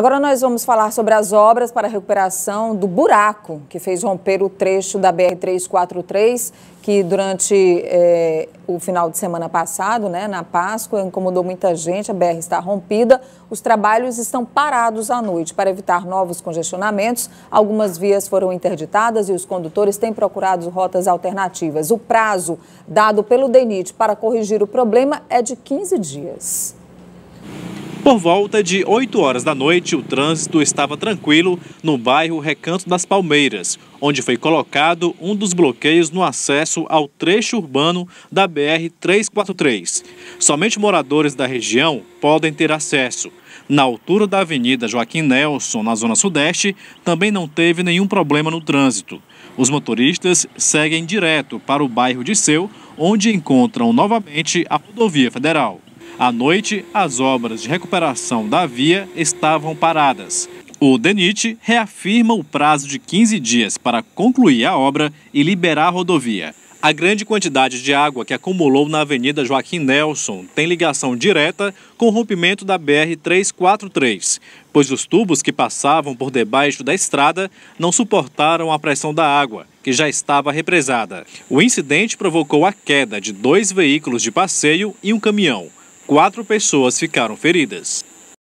Agora nós vamos falar sobre as obras para a recuperação do buraco que fez romper o trecho da BR-343, que durante eh, o final de semana passado, né, na Páscoa, incomodou muita gente, a BR está rompida. Os trabalhos estão parados à noite. Para evitar novos congestionamentos, algumas vias foram interditadas e os condutores têm procurado rotas alternativas. O prazo dado pelo DENIT para corrigir o problema é de 15 dias. Por volta de 8 horas da noite, o trânsito estava tranquilo no bairro Recanto das Palmeiras, onde foi colocado um dos bloqueios no acesso ao trecho urbano da BR-343. Somente moradores da região podem ter acesso. Na altura da Avenida Joaquim Nelson, na Zona Sudeste, também não teve nenhum problema no trânsito. Os motoristas seguem direto para o bairro de Seu, onde encontram novamente a rodovia federal. À noite, as obras de recuperação da via estavam paradas. O DENIT reafirma o prazo de 15 dias para concluir a obra e liberar a rodovia. A grande quantidade de água que acumulou na Avenida Joaquim Nelson tem ligação direta com o rompimento da BR-343, pois os tubos que passavam por debaixo da estrada não suportaram a pressão da água, que já estava represada. O incidente provocou a queda de dois veículos de passeio e um caminhão quatro pessoas ficaram feridas.